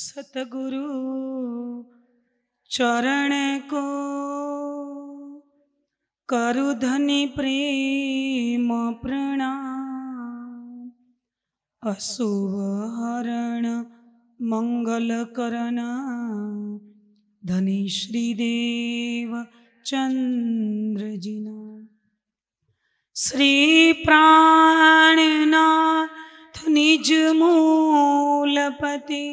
સતગુરુ ચરણે કો કરુ ધની પ્રેમ પ્રણામ અશુભ હરણ મંગલ કરના ધની શ્રીદેવ ચંદ્રજીના શ્રી પ્રાણનાથ નિજ મૂલપતિ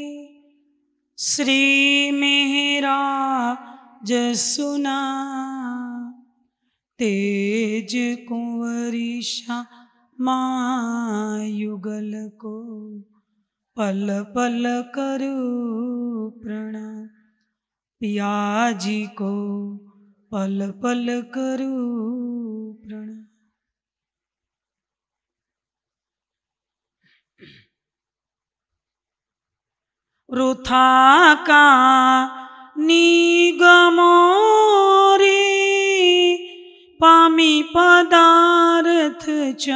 શ્રી મેહરા જસુના તેજ કુંવરીશા યુગલ કો પલ પલ કરું પ્રણામ પિયાજી કો પલ પલ કરું પ્રણામ વૃથા કા નિગમો રે પામી પદાર્થ ચ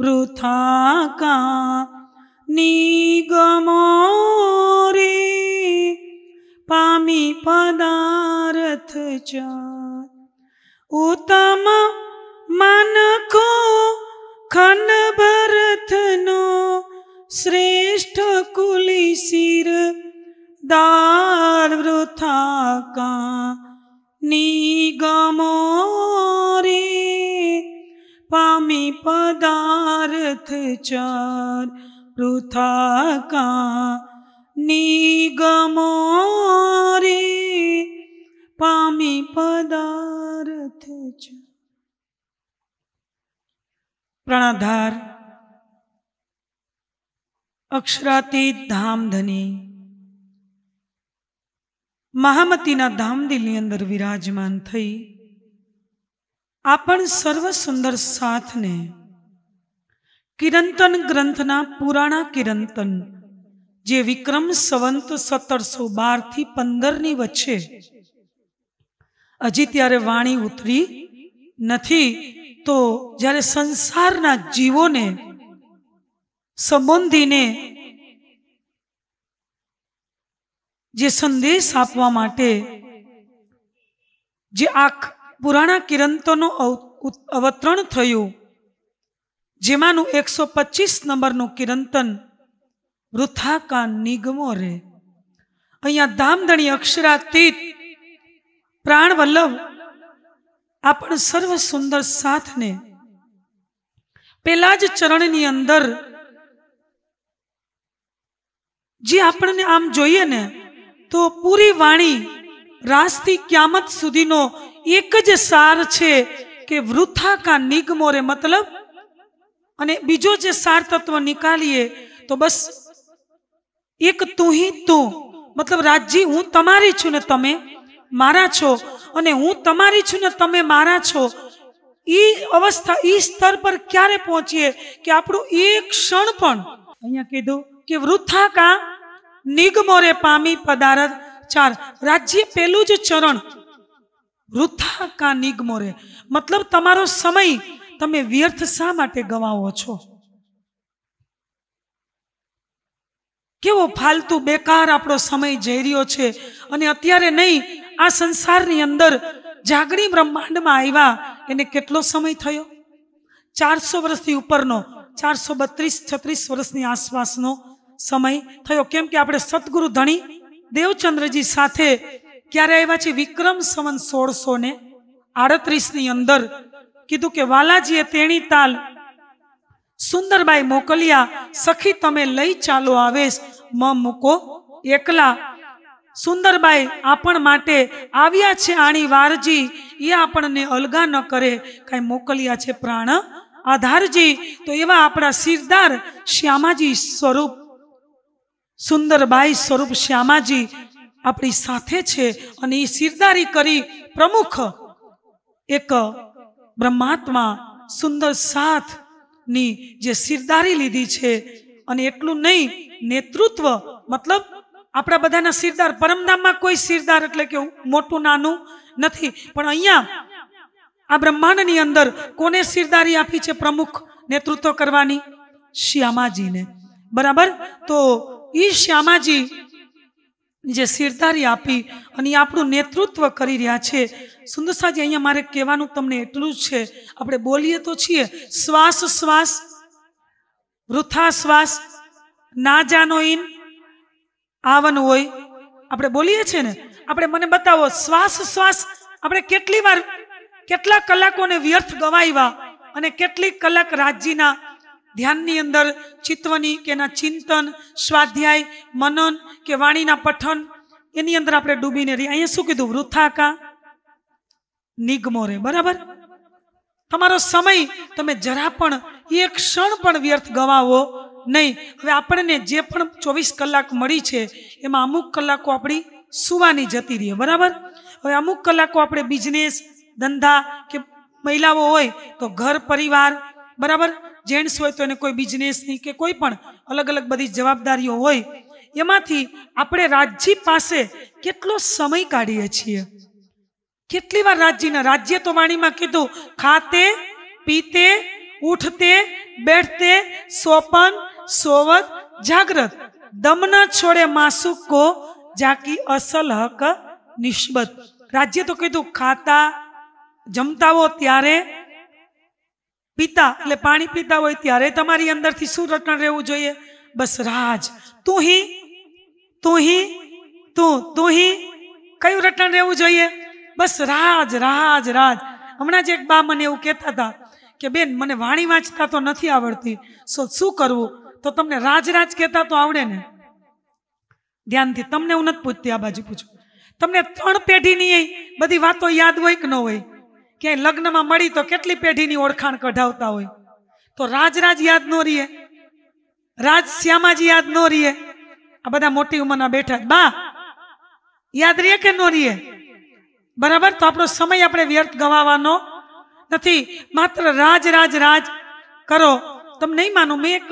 વૃથા કા નિગમો રે પામી પદાર્થ ચ ઉત્તમ માનખો ખંડ ભરથનો શ્રેષ્ઠ કુલી શિર દાર વૃથા કા નિગમો રે પામી પદાર્થ ચાર વૃથા કા નિગમો રે પામી પદાર્થ ચાર પ્રણાધાર અક્ષરાતીત ધામધની મહામતીના ધામદિલની અંદર વિરાજમાન થઈ આપણ સર્વ સુંદર સાથને કિરંતન ગ્રંથના પુરાણા કિરંતન જે વિક્રમ સંવંત સત્તરસો બારથી પંદરની વચ્ચે હજી ત્યારે વાણી ઉતરી નથી તો જ્યારે સંસારના જીવોને સંબંધીને જે સંદેશ આપવા માટે જે આખ પુરાણા કિરંતોનું અવતરણ થયું જેમાંનું એકસો પચીસ નંબરનું કિરંતન વૃથાકા નિગમો રે અહીંયા ધામધણી અક્ષરાતીત પ્રાણવલ્લભ આપણ સર્વ સુંદર સાથને પેલા જ ચરણની અંદર જે આપણને આમ જોઈએ ને તો પૂરી વાણી રાસથી ક્યામત સુધીનો એક જ સાર છે કે વૃથા કા નિગમો નિગમોરે મતલબ અને બીજો જે સાર તત્વ નીકાળીએ તો બસ એક તું હી તું મતલબ રાજજી હું તમારી છું ને તમે મારા છો અને હું તમારી છું ને તમે મારા છો એ અવસ્થા એ સ્તર પર ક્યારે પહોંચીએ કે આપણું એક ક્ષણ પણ અહીંયા કીધું કે વૃથા કા નિગમોરે પામી પદારથ ચાર રાજ્ય પહેલું જ ચરણ વૃથા કા નિગમોરે મતલબ તમારો સમય તમે વ્યર્થ શા માટે ગવાવો છો કેવો ફાલતુ બેકાર આપણો સમય જઈ રહ્યો છે અને અત્યારે નહીં આ સંસારની અંદર જાગણી બ્રહ્માંડમાં આવ્યા એને કેટલો સમય થયો ચારસો વર્ષથી ઉપરનો ચારસો બત્રીસ છત્રીસ વર્ષની આસપાસનો સમય થયો કેમ કે આપણે સદગુરુ ધણી દેવચંદ્રજી સાથે ક્યારે આવ્યા છે વિક્રમ સંવન સોળસો ને આડત્રીસની અંદર કીધું કે વાલાજીએ તેણી તાલ સુંદરબાઈ મોકલ્યા સખી તમે લઈ ચાલો આવેશ મ મૂકો એકલા સુંદરબાઈ આપણ માટે આવ્યા છે આણી વારજી એ આપણને અલગા ન કરે કાંઈ મોકલ્યા છે પ્રાણ આધારજી તો એવા આપણા સિરદાર શ્યામાજી સ્વરૂપ સુંદરબાઈ સ્વરૂપ શ્યામાજી આપણી સાથે છે અને એ સિરદારી કરી પ્રમુખ એક બ્રહ્માત્મા સુંદર સાથની જે સિરદારી લીધી છે અને એટલું નહીં નેતૃત્વ મતલબ આપણા બધાના સિરદાર પરમધામમાં કોઈ સિરદાર એટલે કે મોટું નાનું નથી પણ અહીંયા આ બ્રહ્માંડની અંદર કોને સિરદારી આપી છે પ્રમુખ નેતૃત્વ કરવાની શ્યામાજીને બરાબર તો એ શ્યામાજી જે સિરદારી આપી અને આપણું નેતૃત્વ કરી રહ્યા છે સુંદરસાજી અહીંયા મારે કહેવાનું તમને એટલું જ છે આપણે બોલીએ તો છીએ શ્વાસ શ્વાસ વૃથા શ્વાસ ના જાનો ઇન આવન હોય આપણે બોલીએ છીએ ને આપણે મને બતાવો શ્વાસ શ્વાસ આપણે કેટલી વાર કેટલા કલાકોને વ્યર્થ ગવાવ્યા અને કેટલી કલાક રાજ્યના ધ્યાનની અંદર ચિત્તવની કે એના ચિંતન સ્વાધ્યાય મનન કે વાણીના પઠન એની અંદર આપણે ડૂબીને રહીએ અહીંયા શું કીધું વૃથાકા નિગમો રે બરાબર તમારો સમય તમે જરા પણ એક ક્ષણ પણ વ્યર્થ ગવાવો નહીં હવે આપણને જે પણ ચોવીસ કલાક મળી છે એમાં અમુક કલાકો આપણી સુવાની જતી રહીએ બરાબર હવે અમુક કલાકો આપણે બિઝનેસ ધંધા કે મહિલાઓ હોય તો ઘર પરિવાર બરાબર જેન્ટ્સ હોય તો એને કોઈ બિઝનેસની કે કોઈ પણ અલગ અલગ બધી જવાબદારીઓ હોય એમાંથી આપણે રાજજી પાસે કેટલો સમય કાઢીએ છીએ કેટલી વાર રાજજીના રાજ્ય તો વાણીમાં કીધું ખાતે પીતે ઉઠતે બેઠતે સોપન સોવત જાગ્રત દમ છોડે માસુકો જાકી અસલ હક નિસ્બત રાજ્ય તો કીધું ખાતા જમતા હો ત્યારે પીતા એટલે પાણી પીતા હોય ત્યારે તમારી અંદરથી શું રટણ રહેવું જોઈએ બસ રાજ તું હિ તું હિ તું તું હિ કયું રટણ રહેવું જોઈએ બસ રાજ રાજ રાજ હમણાં જ એક બા મને એવું કહેતા હતા કે બેન મને વાણી વાંચતા તો નથી આવડતી સો શું કરવું તો તમને રાજ રાજ કહેતા તો આવડે ને ધ્યાનથી તમને હું નથી પૂછતી આ બાજુ પૂછું તમને ત્રણ પેઢીની બધી વાતો યાદ હોય કે ન હોય ક્યાંય લગ્નમાં મળી તો કેટલી પેઢીની ઓળખાણ કઢાવતા હોય તો રાજરાજ યાદ ન રહીએ રાજ શ્યામાજી યાદ ન રહીએ આ બધા મોટી ઉંમરના બેઠા બા યાદ રહીએ કે ન રહીએ બરાબર તો આપણો સમય આપણે વ્યર્થ ગવાવાનો નથી માત્ર રાજ રાજ રાજ કરો તમે નહીં માનું મેં એક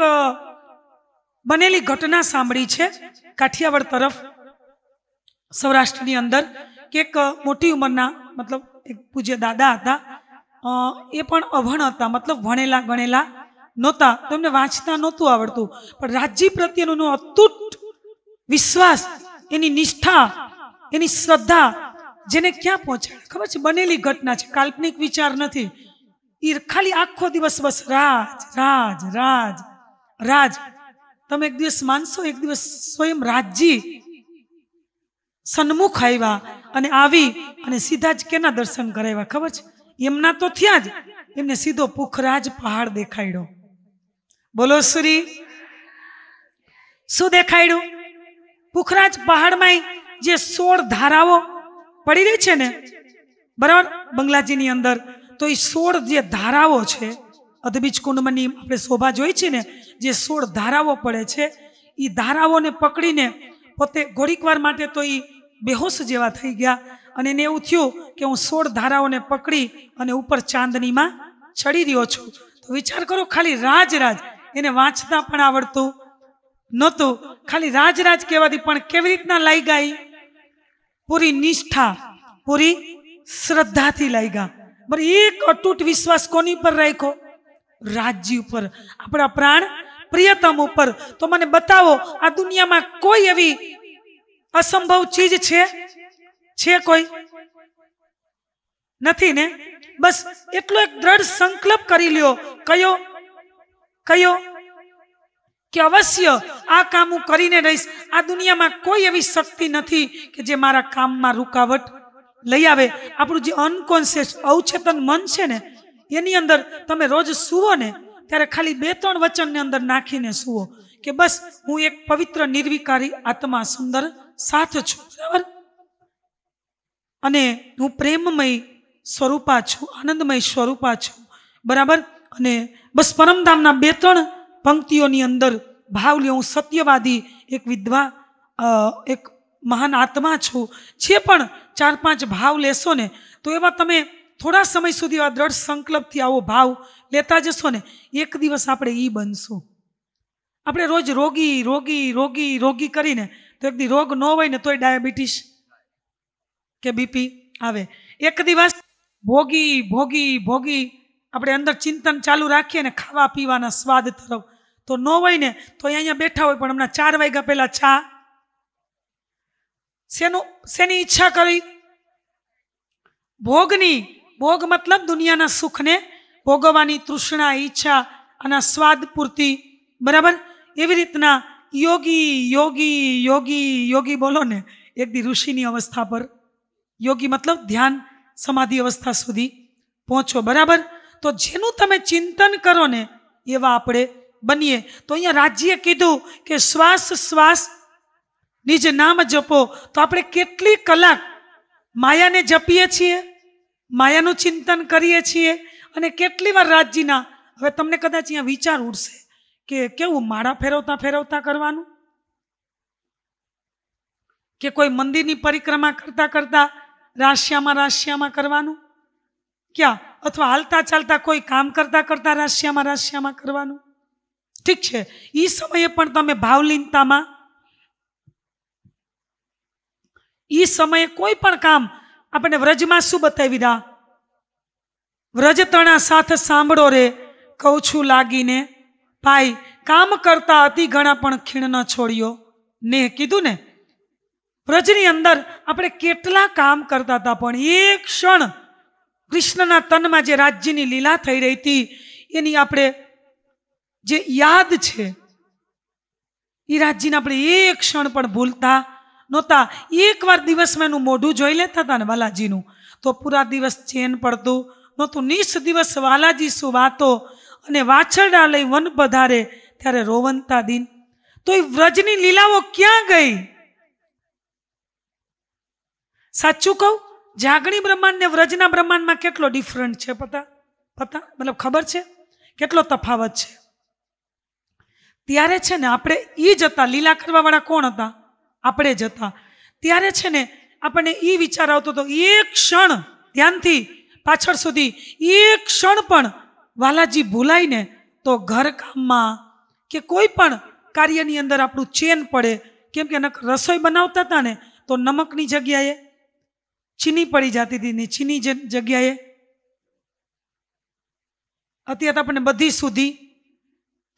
બનેલી ઘટના સાંભળી છે કાઠિયાવાડ તરફ સૌરાષ્ટ્રની અંદર કે એક મોટી ઉંમરના મતલબ એક પૂજ્ય દાદા હતા એ પણ અભણ હતા મતલબ ભણેલા ગણેલા નહોતા તો વાંચતા નહોતું આવડતું પણ રાજજી પ્રત્યેનો અતૂટ વિશ્વાસ એની નિષ્ઠા એની શ્રદ્ધા જેને ક્યાં પહોંચાડે ખબર છે બનેલી ઘટના છે કાલ્પનિક વિચાર નથી એ ખાલી આખો દિવસ બસ રાજ રાજ રાજ રાજ તમે એક દિવસ માનશો એક દિવસ સ્વયં રાજજી સન્મુખ આવ્યા અને આવી અને સીધા જ કેના દર્શન કરાવ્યા ખબર છે એમના તો થયા જ એમને સીધો પુખરાજ પહાડ દેખાડ્યો બોલો શ્રી શું દેખાડ્યું પુખરાજ પહાડમાં જે સોળ ધારાઓ પડી રહી છે ને બરાબર બંગલાજીની અંદર તો એ સોળ જે ધારાઓ છે અધબીજ કુંડમની આપણે શોભા જોઈ છે ને જે સોળ ધારાઓ પડે છે એ ધારાઓને પકડીને પોતે ઘોડીક માટે તો એ બેહોશ જેવા થઈ ગયા અને એને એવું થયું કે હું સોળ ધારાઓને પકડી અને ઉપર ચાંદનીમાં ચડી રહ્યો છું તો વિચાર કરો ખાલી રાજરાજ એને વાંચતા પણ આવડતું નહોતું ખાલી રાજરાજ કહેવાથી પણ કેવી રીતના લાઈ ગાઈ પૂરી નિષ્ઠા પૂરી શ્રદ્ધાથી લાઈ ગયા બરાબર એક અતૂટ વિશ્વાસ કોની પર રાખો રાજ્ય ઉપર આપણા પ્રાણ પ્રિયતમ ઉપર તો મને બતાવો આ દુનિયામાં કોઈ એવી અસંભવ ચીજ છે છે કોઈ નથી ને બસ એટલો એક દ્રઢ સંકલ્પ કરી લ્યો કયો કયો કે અવશ્ય આ કામ હું કરીને રહીશ આ દુનિયામાં કોઈ એવી શક્તિ નથી કે જે મારા કામમાં રૂકાવટ લઈ આવે આપણું જે અનકોન્શિયસ અવચેતન મન છે ને એની અંદર તમે રોજ સુવો ને ત્યારે ખાલી બે ત્રણ વચનની અંદર નાખીને સુવો કે બસ હું એક પવિત્ર નિર્વિકારી આત્મા સુંદર સાથ છું બરાબર અને હું પ્રેમમય સ્વરૂપા છું આનંદમય સ્વરૂપા છું બરાબર અને બસ પરમધામના બે ત્રણ પંક્તિઓની અંદર ભાવ લ્યો હું સત્યવાદી એક વિધવા એક મહાન આત્મા છું છે પણ ચાર પાંચ ભાવ લેશો ને તો એવા તમે થોડા સમય સુધી આ દ્રઢ સંકલ્પથી આવો ભાવ લેતા જશો ને એક દિવસ આપણે એ બનશું આપણે રોજ રોગી રોગી રોગી રોગી કરીને તો એક દી રોગ ન હોય ને તોય ડાયાબિટીસ કે બીપી આવે એક દિવસ ભોગી ભોગી ભોગી આપણે અંદર ચિંતન ચાલુ રાખીએ ને ખાવા પીવાના સ્વાદ તરફ તો ન હોય ને તો અહીંયા બેઠા હોય પણ હમણાં ચાર વાગ્યા પહેલાં ચા શેનું શેની ઈચ્છા કરી ભોગની ભોગ મતલબ દુનિયાના સુખને ભોગવવાની તૃષ્ણા ઈચ્છા અને સ્વાદ પૂરતી બરાબર એવી રીતના યોગી યોગી યોગી યોગી બોલો ને એક દી ઋષિની અવસ્થા પર યોગી મતલબ ધ્યાન સમાધિ અવસ્થા સુધી પહોંચો બરાબર તો જેનું તમે ચિંતન કરો ને એવા આપણે બનીએ તો અહીંયા રાજ્યે કીધું કે શ્વાસ શ્વાસ ની નામ જપો તો આપણે કેટલી કલાક માયાને જપીએ છીએ માયાનું ચિંતન કરીએ છીએ અને કેટલી વાર રાજજીના હવે તમને કદાચ અહીંયા વિચાર ઉડશે કે કેવું માળા ફેરવતા ફેરવતા કરવાનું કે કોઈ મંદિરની પરિક્રમા કરતા કરતા રાશિયામાં રાશિયામાં કરવાનું ક્યાં અથવા હાલતા ચાલતા કોઈ કામ કરતા કરતા રાશિયામાં રાશિયામાં કરવાનું ઠીક છે એ સમયે પણ તમે ભાવલીનતામાં એ સમયે કોઈ પણ કામ આપણે વ્રજમાં શું બતાવી દા વ્રજ તણા સાથ સાંભળો રે કહું છું લાગીને ભાઈ કામ કરતા અતિ ઘણા પણ ખીણ ન છોડ્યો ને કીધું ને વ્રજની અંદર આપણે કેટલા કામ કરતા હતા પણ એક ક્ષણ કૃષ્ણના તનમાં જે રાજ્યની લીલા થઈ રહી હતી એની આપણે જે યાદ છે એ રાજ્યને આપણે એક ક્ષણ પણ ભૂલતા નહોતા એકવાર દિવસમાં એનું મોઢું જોઈ લેતા હતા ને બાલાજીનું તો પૂરા દિવસ ચેન પડતું નહોતું નિશ દિવસ વાલાજી શું વાતો અને વાછરડા લઈ વન પધારે ત્યારે રોવંતા દિન તો એ વ્રજની લીલાઓ ક્યાં ગઈ સાચું કહું જાગણી બ્રહ્માંડ ને વ્રજના બ્રહ્માંડમાં કેટલો ડિફરન્ટ છે પતા પતા મતલબ ખબર છે કેટલો તફાવત છે ત્યારે છે ને આપણે એ જ હતા લીલા કરવાવાળા કોણ હતા આપણે જ હતા ત્યારે છે ને આપણને એ વિચાર આવતો હતો એક ક્ષણ ધ્યાનથી પાછળ સુધી એક ક્ષણ પણ વાલાજી ભૂલાય ને તો ઘરકામમાં કે કોઈ પણ કાર્યની અંદર આપણું ચેન પડે કેમ કે રસોઈ બનાવતા હતા ને તો નમકની જગ્યાએ ચીની પડી જતી હતી ને ચીની જગ્યાએ અત્યારે આપણને બધી સુધી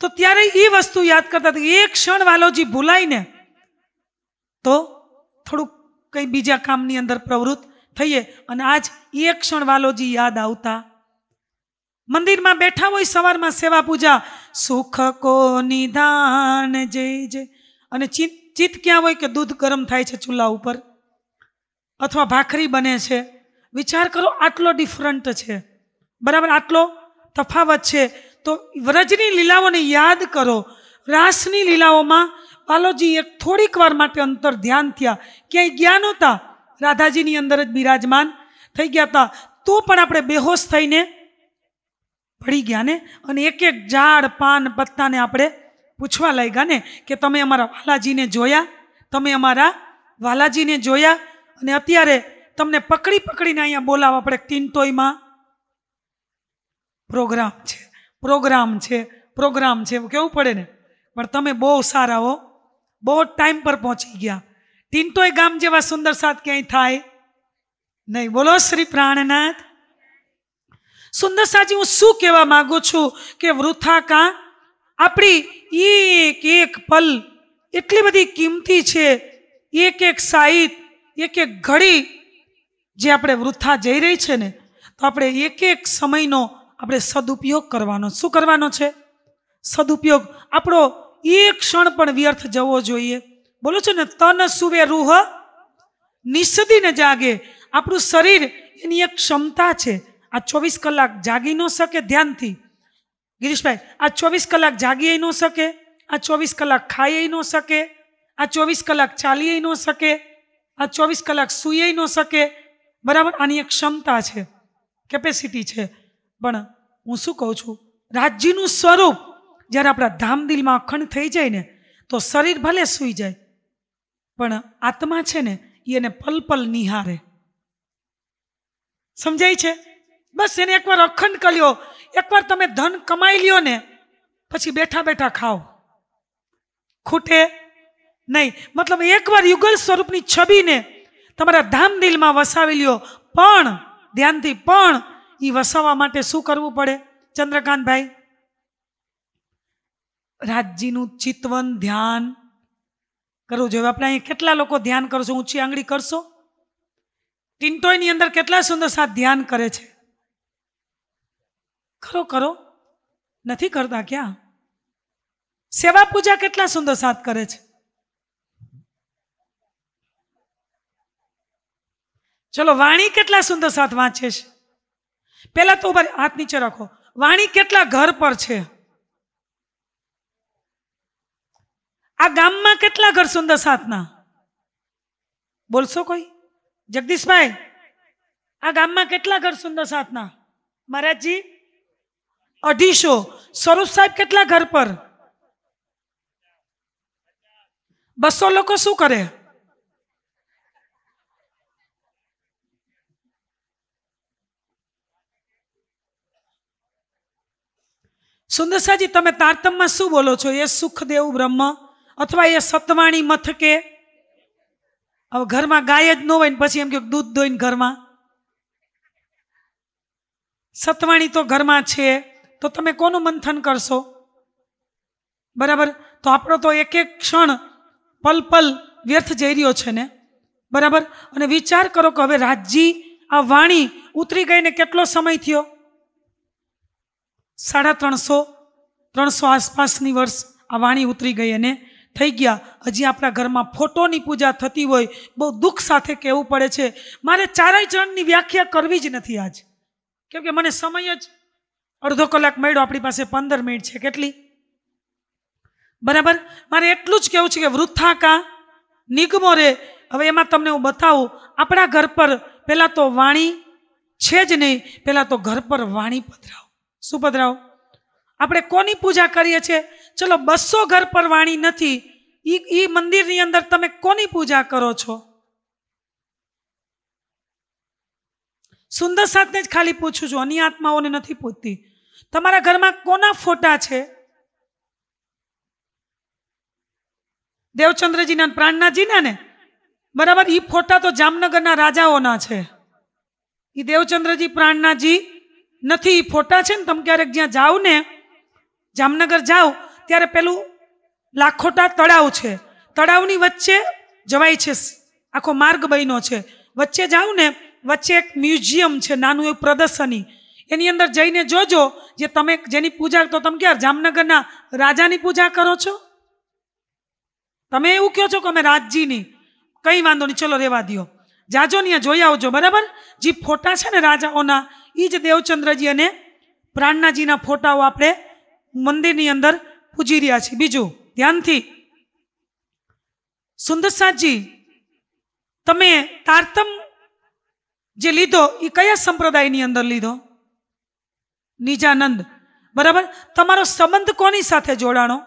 તો ત્યારે એ વસ્તુ યાદ કરતા હતા એક ક્ષણ વાલોજી ભૂલાય તો થોડુંક કંઈ બીજા કામની અંદર પ્રવૃત્ત થઈએ અને આજ એક ક્ષણ વાલોજી યાદ આવતા મંદિરમાં બેઠા હોય સવારમાં સેવા પૂજા સુખ કો નિધાન જય જય અને ચિત ચિત્ત ક્યાં હોય કે દૂધ ગરમ થાય છે ચૂલા ઉપર અથવા ભાખરી બને છે વિચાર કરો આટલો ડિફરન્ટ છે બરાબર આટલો તફાવત છે તો વ્રજની લીલાઓને યાદ કરો રાસની લીલાઓમાં બાલોજી એક થોડીક વાર માટે અંતર ધ્યાન થયા ક્યાંય ગયા નહોતા રાધાજીની અંદર જ બિરાજમાન થઈ ગયા હતા તો પણ આપણે બેહોશ થઈને ભળી ગયા ને અને એક એક ઝાડ પાન પત્તાને આપણે પૂછવા લાગ્યા ને કે તમે અમારા વાલાજીને જોયા તમે અમારા વાલાજીને જોયા અને અત્યારે તમને પકડી પકડીને અહીંયા બોલાવો આપણે તિનતોયમાં પ્રોગ્રામ છે પ્રોગ્રામ છે પ્રોગ્રામ છે કેવું પડે ને પણ તમે બહુ સારા હો બહુ ટાઈમ પર પહોંચી ગયા તિનતોય ગામ જેવા સુંદર સાત ક્યાંય થાય નહીં બોલો શ્રી પ્રાણનાથ સુંદરસાજી હું શું કહેવા માગું છું કે વૃથા કાં આપણી એક એક પલ એટલી બધી કિંમતી છે એક એક સાહિત એક એક ઘડી જે આપણે વૃથા જઈ રહી છે ને તો આપણે એક એક સમયનો આપણે સદુપયોગ કરવાનો શું કરવાનો છે સદુપયોગ આપણો એક ક્ષણ પણ વ્યર્થ જવો જોઈએ બોલો છો ને તન સુવે રૂહ નિસદીને જાગે આપણું શરીર એની એક ક્ષમતા છે આ ચોવીસ કલાક જાગી ન શકે ધ્યાનથી ગિરીશભાઈ આ ચોવીસ કલાક જાગીએ ન શકે આ ચોવીસ કલાક ખાઈએ ન શકે આ ચોવીસ કલાક ચાલીએ ન શકે આ ચોવીસ કલાક સૂઈએ ન શકે બરાબર આની એક ક્ષમતા છે કેપેસિટી છે પણ હું શું કહું છું રાજ્યનું સ્વરૂપ જ્યારે આપણા ધામદિલમાં અખંડ થઈ જાય ને તો શરીર ભલે સૂઈ જાય પણ આત્મા છે ને એને પલ પલ નિહારે સમજાય છે બસ એને એકવાર અખંડ કર્યો એકવાર તમે ધન કમાઈ લ્યો ને પછી બેઠા બેઠા ખાઓ ખૂટે નહીં મતલબ એકવાર યુગલ સ્વરૂપની છબીને તમારા ધામ દિલમાં વસાવી લ્યો પણ ધ્યાનથી પણ એ વસાવવા માટે શું કરવું પડે ચંદ્રકાંતભાઈ રાજજીનું ચિતવન ધ્યાન કરવું જોઈએ આપણે અહીંયા કેટલા લોકો ધ્યાન કરશો ઊંચી આંગળી કરશો ટિન્ટોયની અંદર કેટલા સુંદર સાથ ધ્યાન કરે છે ખરો કરો નથી કરતા ક્યાં સેવા પૂજા કેટલા સુંદર સાથ કરે છે ચલો વાણી કેટલા સુંદર સાથ વાંચે છે પહેલા તો હાથ નીચે રાખો વાણી કેટલા ઘર પર છે આ ગામમાં કેટલા ઘર સુંદર સાથના બોલશો કોઈ જગદીશભાઈ આ ગામમાં કેટલા ઘર સુંદર સાથના મહારાજજી અઢીસો સ્વરૂપ સાહેબ કેટલા ઘર પર બસો લોકો શું કરે સુંદરસાજી તમે તારતમમાં શું બોલો છો એ સુખદેવ બ્રહ્મ અથવા એ સતવાણી મથકે હવે ઘરમાં ગાય જ ન હોય ને પછી એમ કે દૂધ દોઈને ઘરમાં સતવાણી તો ઘરમાં છે તો તમે કોનું મંથન કરશો બરાબર તો આપણો તો એક એક ક્ષણ પલ પલ વ્યર્થ જઈ રહ્યો છે ને બરાબર અને વિચાર કરો કે હવે રાજજી આ વાણી ઉતરી ગઈને કેટલો સમય થયો સાડા ત્રણસો ત્રણસો આસપાસની વર્ષ આ વાણી ઉતરી ગઈ અને થઈ ગયા હજી આપણા ઘરમાં ફોટોની પૂજા થતી હોય બહુ દુઃખ સાથે કહેવું પડે છે મારે ચારેય જણની વ્યાખ્યા કરવી જ નથી આજ કેમકે મને સમય જ અડધો કલાક મળ્યો આપણી પાસે પંદર મિનિટ છે કેટલી બરાબર મારે એટલું જ કહેવું છે કે વૃથાકા નિગમો રે હવે એમાં તમને હું બતાવું આપણા ઘર પર પહેલાં તો વાણી છે જ નહીં પહેલાં તો ઘર પર વાણી પધરાવો શું પધરાવો આપણે કોની પૂજા કરીએ છીએ ચલો બસો ઘર પર વાણી નથી એ એ મંદિરની અંદર તમે કોની પૂજા કરો છો સુંદર સાથને જ ખાલી પૂછું છું અન્ય આત્માઓને નથી પૂછતી તમારા ઘરમાં કોના ફોટા છે દેવચંદ્રજીના પ્રાણનાથજીના ને બરાબર એ ફોટા તો જામનગરના રાજાઓના છે એ દેવચંદ્રજી પ્રાણનાથજી નથી એ ફોટા છે ને તમે ક્યારેક જ્યાં જાઓ ને જામનગર જાઓ ત્યારે પેલું લાખોટા તળાવ છે તળાવની વચ્ચે જવાય છે આખો માર્ગ બન્યો છે વચ્ચે જાઉં ને વચ્ચે એક મ્યુઝિયમ છે નાનું એવું પ્રદર્શની એની અંદર જઈને જોજો જે તમે જેની પૂજા તો તમે ક્યાં જામનગરના રાજાની પૂજા કરો છો તમે એવું કહો છો કે અમે રાજજીની કંઈ વાંધો નહીં ચલો રેવા દો જાજો ને જોઈ આવજો બરાબર જે ફોટા છે ને રાજાઓના એ જ દેવચંદ્રજી અને પ્રાણનાજીના ફોટાઓ આપણે મંદિરની અંદર પૂજી રહ્યા છીએ બીજું ધ્યાનથી સુંદરસાદજી તમે તારતમ જે લીધો એ કયા સંપ્રદાયની અંદર લીધો નિજાનંદ બરાબર તમારો સંબંધ કોની સાથે જોડાણો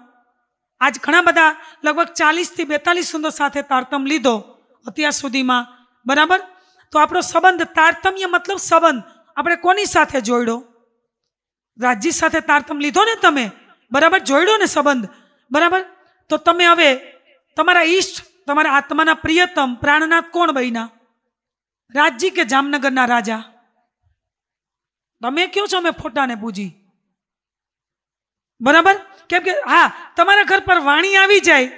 આજ ઘણા બધા લગભગ ચાલીસથી બેતાલીસ સુંદર સાથે તારતમ લીધો અત્યાર સુધીમાં બરાબર તો આપણો સંબંધ તારતમ્ય મતલબ સંબંધ આપણે કોની સાથે જોડ્યો રાજજી સાથે તારતમ લીધો ને તમે બરાબર જોડ્યો ને સંબંધ બરાબર તો તમે હવે તમારા ઈષ્ટ તમારા આત્માના પ્રિયતમ પ્રાણનાથ કોણ બન્યા રાજજી કે જામનગરના રાજા તમે કયો છો અમે ફોટાને પૂજી બરાબર કેમ કે હા તમારા ઘર પર વાણી આવી જાય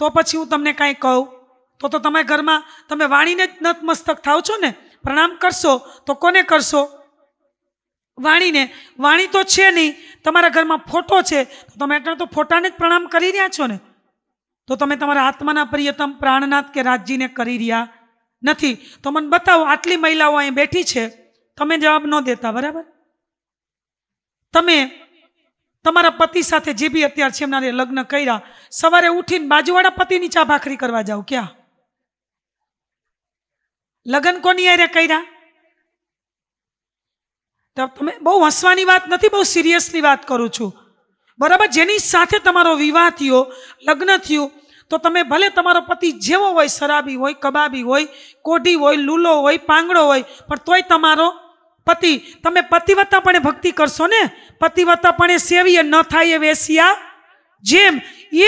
તો પછી હું તમને કાંઈ કહું તો તો તમારા ઘરમાં તમે વાણીને જ નતમસ્તક થાવ છો ને પ્રણામ કરશો તો કોને કરશો વાણીને વાણી તો છે નહીં તમારા ઘરમાં ફોટો છે તો તમે એટલા તો ફોટાને જ પ્રણામ કરી રહ્યા છો ને તો તમે તમારા આત્માના પ્રિયતમ પ્રાણનાથ કે રાજજીને કરી રહ્યા નથી તો મને બતાવો આટલી મહિલાઓ અહીં બેઠી છે તમે જવાબ ન દેતા બરાબર તમે તમારા પતિ સાથે જે બી અત્યાર છે એમના લગ્ન કર્યા સવારે ઉઠીને બાજુવાળા પતિની ચા ભાખરી કરવા જાઓ ક્યાં લગ્ન કોની અરે કર્યા તો તમે બહુ હસવાની વાત નથી બહુ સિરિયસલી વાત કરું છું બરાબર જેની સાથે તમારો વિવાહ થયો લગ્ન થયું તો તમે ભલે તમારો પતિ જેવો હોય શરાબી હોય કબાબી હોય કોઢી હોય લૂલો હોય પાંગડો હોય પણ તોય તમારો પતિ તમે પતિવત્તાપણે ભક્તિ કરશો ને પતિવત્તાપણે સેવીએ ન થાય એ વેસિયા જેમ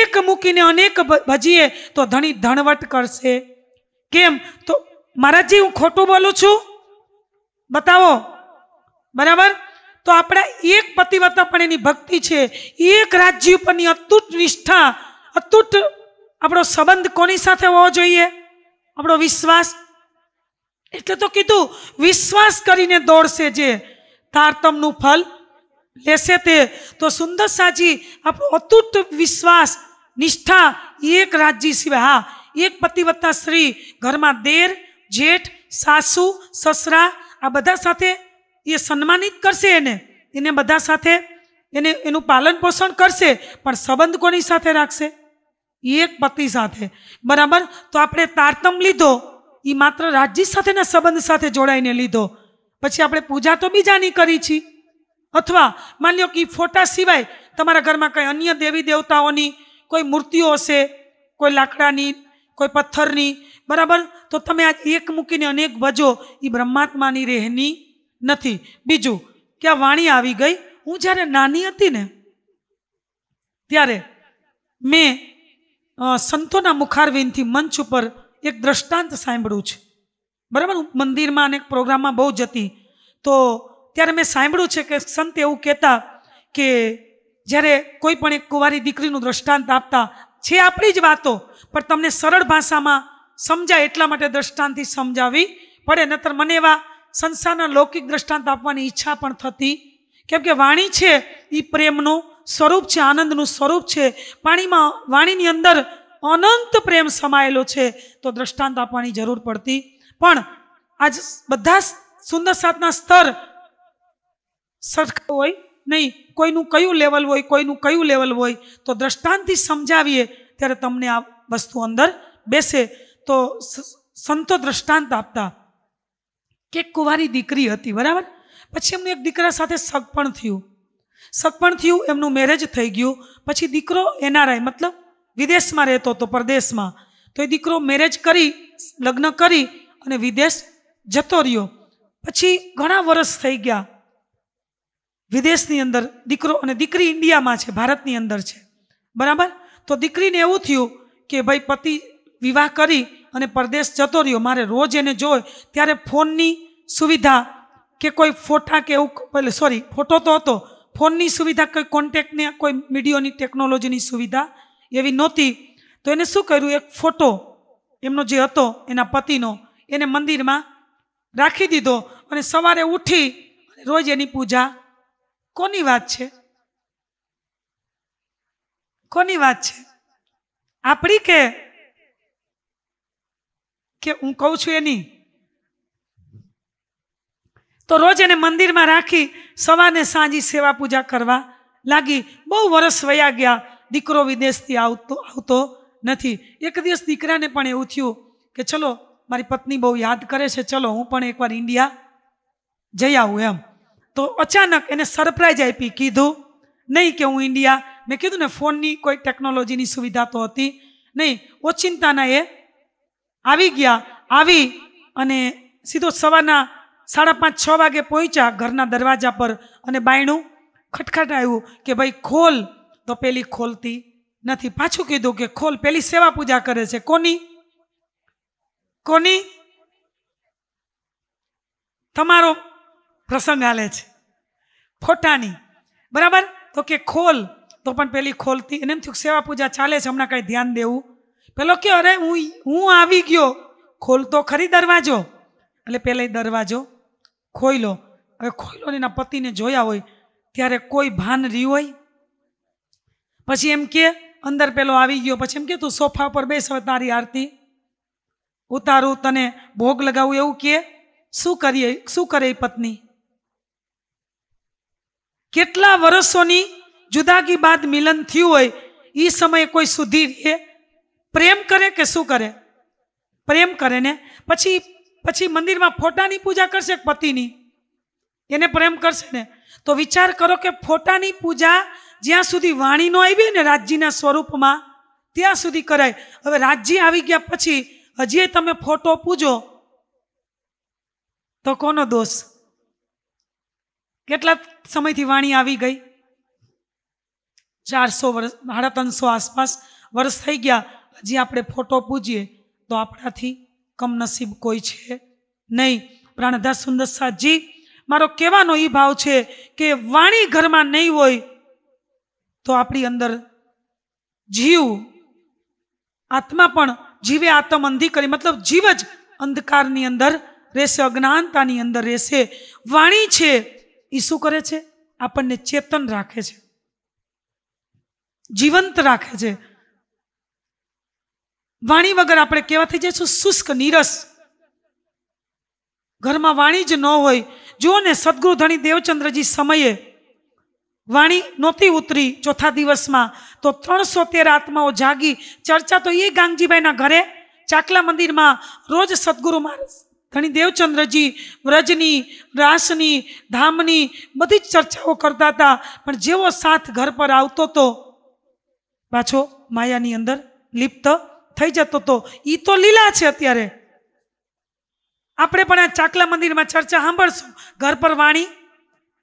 એક મૂકીને અનેક ભજીએ તો ધણી ધણવટ કરશે કેમ તો મહારાજજી હું ખોટું બોલું છું બતાવો બરાબર તો આપણા એક પણ એની ભક્તિ છે એક રાજ્ય ઉપરની અતૂટ નિષ્ઠા અતુટ આપણો સંબંધ કોની સાથે હોવો જોઈએ આપણો વિશ્વાસ એટલે તો કીધું વિશ્વાસ કરીને દોડશે જે તારતમનું ફલ લેશે તે તો સુંદર સાજી આપણો અતૂટ વિશ્વાસ નિષ્ઠા એક રાજજી સિવાય હા એક પતિવત્તા સ્ત્રી ઘરમાં દેર જેઠ સાસુ સસરા આ બધા સાથે એ સન્માનિત કરશે એને એને બધા સાથે એને એનું પાલન પોષણ કરશે પણ સંબંધ કોની સાથે રાખશે એક પતિ સાથે બરાબર તો આપણે તારતમ લીધો એ માત્ર રાજજી સાથેના સંબંધ સાથે જોડાઈને લીધો પછી આપણે પૂજા તો બીજાની કરી છીએ અથવા માની લો કે ફોટા સિવાય તમારા ઘરમાં કંઈ અન્ય દેવી દેવતાઓની કોઈ મૂર્તિઓ હશે કોઈ લાકડાની કોઈ પથ્થરની બરાબર તો તમે આ એક મૂકીને અનેક ભજો એ બ્રહ્માત્માની રહેની નથી બીજું કે આ વાણી આવી ગઈ હું જ્યારે નાની હતી ને ત્યારે મેં સંતોના મુખારવિંદથી મંચ ઉપર એક દ્રષ્ટાંત સાંભળ્યું છે બરાબર મંદિરમાં અને પ્રોગ્રામમાં બહુ જતી તો ત્યારે મેં સાંભળ્યું છે કે સંત એવું કહેતા કે જ્યારે કોઈ પણ એક કુંવારી દીકરીનું દ્રષ્ટાંત આપતા છે આપણી જ વાતો પણ તમને સરળ ભાષામાં સમજાય એટલા માટે દ્રષ્ટાંતથી સમજાવી પડે નતર મને એવા સંસારના લૌકિક દ્રષ્ટાંત આપવાની ઈચ્છા પણ થતી કેમ કે વાણી છે એ પ્રેમનું સ્વરૂપ છે આનંદનું સ્વરૂપ છે પાણીમાં વાણીની અંદર અનંત પ્રેમ સમાયેલો છે તો દ્રષ્ટાંત આપવાની જરૂર પડતી પણ આજ બધા સુંદર સાતના સ્તર સરખા હોય નહીં કોઈનું કયું લેવલ હોય કોઈનું કયું લેવલ હોય તો દ્રષ્ટાંતથી સમજાવીએ ત્યારે તમને આ વસ્તુ અંદર બેસે તો સંતો દ્રષ્ટાંત આપતા કે કુંવારી દીકરી હતી બરાબર પછી એમનું એક દીકરા સાથે સગપણ થયું સગપણ થયું એમનું મેરેજ થઈ ગયું પછી દીકરો એનઆરઆઈ મતલબ વિદેશમાં રહેતો હતો પરદેશમાં તો એ દીકરો મેરેજ કરી લગ્ન કરી અને વિદેશ જતો રહ્યો પછી ઘણા વર્ષ થઈ ગયા વિદેશની અંદર દીકરો અને દીકરી ઇન્ડિયામાં છે ભારતની અંદર છે બરાબર તો દીકરીને એવું થયું કે ભાઈ પતિ વિવાહ કરી અને પરદેશ જતો રહ્યો મારે રોજ એને જોય ત્યારે ફોનની સુવિધા કે કોઈ ફોટા કે એવું એટલે સોરી ફોટો તો હતો ફોનની સુવિધા કોઈ કોન્ટેક્ટને કોઈ મીડિયોની ટેકનોલોજીની સુવિધા એવી નહોતી તો એને શું કર્યું એક ફોટો એમનો જે હતો એના પતિનો એને મંદિરમાં રાખી દીધો અને સવારે ઉઠી રોજ એની પૂજા કોની વાત છે કોની વાત છે આપણી કે કે હું કહું છું એની તો રોજ એને મંદિરમાં રાખી સવારે સાંજી સેવા પૂજા કરવા લાગી બહુ વર્ષ વયા ગયા દીકરો વિદેશથી આવતો આવતો નથી એક દિવસ દીકરાને પણ એવું થયું કે ચલો મારી પત્ની બહુ યાદ કરે છે ચલો હું પણ એકવાર ઇન્ડિયા જઈ આવું એમ તો અચાનક એને સરપ્રાઇઝ આપી કીધું નહીં કે હું ઇન્ડિયા મેં કીધું ને ફોનની કોઈ ટેકનોલોજીની સુવિધા તો હતી નહીં ઓચિંતાના એ આવી ગયા આવી અને સીધો સવારના સાડા પાંચ છ વાગે પહોંચ્યા ઘરના દરવાજા પર અને બાયણું ખટખટ આવ્યું કે ભાઈ ખોલ તો પેલી ખોલતી નથી પાછું કીધું કે ખોલ પેલી સેવા પૂજા કરે છે કોની કોની તમારો પ્રસંગ હાલે છે ફોટાની બરાબર તો કે ખોલ તો પણ પેલી ખોલતી એને એમ થયું સેવા પૂજા ચાલે છે હમણાં કંઈ ધ્યાન દેવું પેલો કે અરે હું હું આવી ગયો ખોલતો ખરી દરવાજો એટલે પેલે દરવાજો ખોઈ લો હવે ખોઈ લો એના પતિને જોયા હોય ત્યારે કોઈ ભાન રહ્યું હોય પછી એમ કે અંદર પેલો આવી ગયો પછી એમ કે તું સોફા પર બેસ હવે તારી આરતી ઉતારું તને ભોગ લગાવું એવું કે શું કરીએ શું કરે પત્ની કેટલા વર્ષોની જુદાગી બાદ મિલન થયું હોય એ સમયે કોઈ સુધી રહે પ્રેમ કરે કે શું કરે પ્રેમ કરે ને પછી પછી મંદિરમાં ફોટાની પૂજા કરશે પતિની એને પ્રેમ કરશે ને તો વિચાર કરો કે ફોટાની પૂજા જ્યાં સુધી વાણી ન આવી ને રાજજીના સ્વરૂપમાં ત્યાં સુધી કરાય હવે રાજજી આવી ગયા પછી હજી તમે ફોટો પૂજો તો કોનો દોષ કેટલા સમયથી વાણી આવી ગઈ ચારસો વર્ષ સાડા ત્રણસો આસપાસ વર્ષ થઈ ગયા હજી આપણે ફોટો પૂજીએ તો આપણાથી કમનસીબ કોઈ છે નહીં પ્રાણદાસ સુંદર સાહજી મારો કહેવાનો એ ભાવ છે કે વાણી ઘરમાં નહીં હોય તો આપણી અંદર જીવ આત્મા પણ જીવે આત્મ અંધી કરી મતલબ જીવ જ અંધકારની અંદર રહેશે અજ્ઞાનતાની અંદર રહેશે વાણી છે એ શું કરે છે આપણને ચેતન રાખે છે જીવંત રાખે છે વાણી વગર આપણે કેવા થઈ જઈશું શુષ્ક નીરસ ઘરમાં વાણી જ ન હોય જુઓ ને સદગુરુ ધણી દેવચંદ્રજી સમયે વાણી નહોતી ઉતરી ચોથા દિવસમાં તો ત્રણસો તેર આત્માઓ જાગી ચર્ચા તો એ ગાંગજીભાઈના ઘરે ચાકલા મંદિરમાં રોજ સદગુરુ મહારાજ ઘણી દેવચંદ્રજી વ્રજની રાસની ધામની બધી જ ચર્ચાઓ કરતા હતા પણ જેવો સાથ ઘર પર આવતો તો પાછો માયાની અંદર લિપ્ત થઈ જતો તો એ તો લીલા છે અત્યારે આપણે પણ આ ચાકલા મંદિરમાં ચર્ચા સાંભળશું ઘર પર વાણી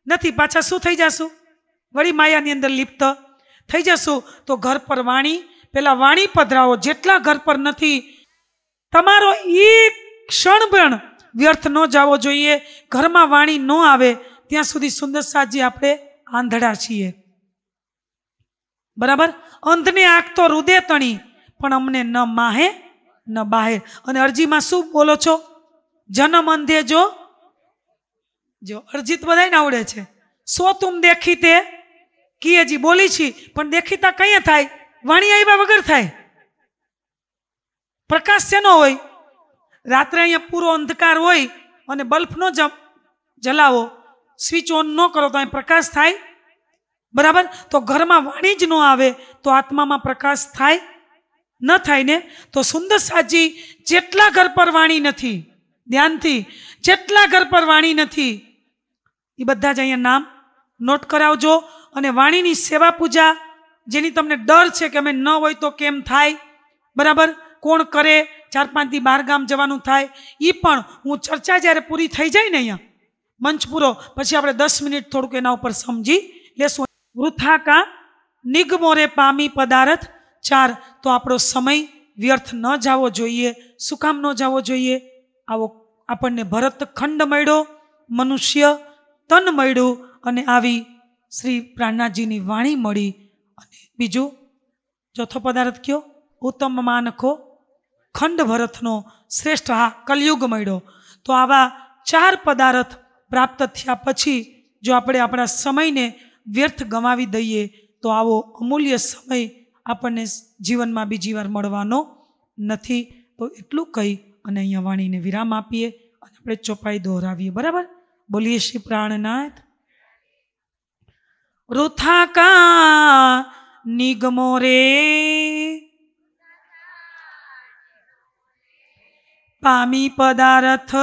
નથી પાછા શું થઈ જશું વળી માયાની અંદર લિપ્ત થઈ જશું તો ઘર પર વાણી પેલા વાણી પધરાવો જેટલા ઘર પર નથી તમારો એક ક્ષણ પણ વ્યર્થ ન જવો જોઈએ ઘરમાં વાણી ન આવે ત્યાં સુધી સુંદર સાજી આપણે આંધળા છીએ બરાબર અંધને આંખ તો રુદે તણી પણ અમને ન માહે ન બાહે અને અરજીમાં શું બોલો છો જન્મ અંધે જો જો અરજીત બધાને આવડે છે સો તુમ દેખી તે કીએ જી બોલી છી પણ દેખીતા કઈ થાય વાણી આવ્યા વગર થાય પ્રકાશ શેનો હોય રાત્રે અહીંયા પૂરો અંધકાર હોય અને બલ્ફનો જ જલાવો સ્વિચ ઓન ન કરો તો અહીં પ્રકાશ થાય બરાબર તો ઘરમાં વાણી જ ન આવે તો આત્મામાં પ્રકાશ થાય ન થાય ને તો સુંદર સાજી જેટલા ઘર પર વાણી નથી ધ્યાનથી જેટલા ઘર પર વાણી નથી એ બધા જ અહીંયા નામ નોટ કરાવજો અને વાણીની સેવા પૂજા જેની તમને ડર છે કે અમે ન હોય તો કેમ થાય બરાબર કોણ કરે ચાર પાંચથી બાર ગામ જવાનું થાય એ પણ હું ચર્ચા જ્યારે પૂરી થઈ જાય ને અહીંયા મંચ પૂરો પછી આપણે દસ મિનિટ થોડુંક એના ઉપર સમજી લેશું વૃથાકા નિગમોરે પામી પદાર્થ ચાર તો આપણો સમય વ્યર્થ ન જવો જોઈએ શું કામ ન જવો જોઈએ આવો આપણને ભરત ખંડ મળ્યો મનુષ્ય તન મળ્યું અને આવી શ્રી પ્રાણનાથજીની વાણી મળી અને બીજું ચોથો પદાર્થ કયો ઉત્તમ માનખો ખંડ ભરતનો શ્રેષ્ઠ હા કલયુગ મળ્યો તો આવા ચાર પદાર્થ પ્રાપ્ત થયા પછી જો આપણે આપણા સમયને વ્યર્થ ગમાવી દઈએ તો આવો અમૂલ્ય સમય આપણને જીવનમાં બીજી વાર મળવાનો નથી તો એટલું કહી અને અહીંયા વાણીને વિરામ આપીએ અને આપણે ચોપાઈ દોહરાવીએ બરાબર બોલીએ શ્રી પ્રાણનાથ વૃથા કા નિગમો રે પામી પદાર્થ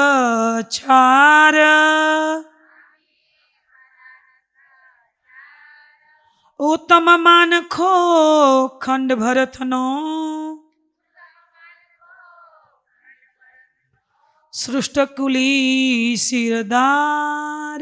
છાર ઉત્તમ માનખો ખંડ ભરતનો સૃષ્ટકુલી શિરદાર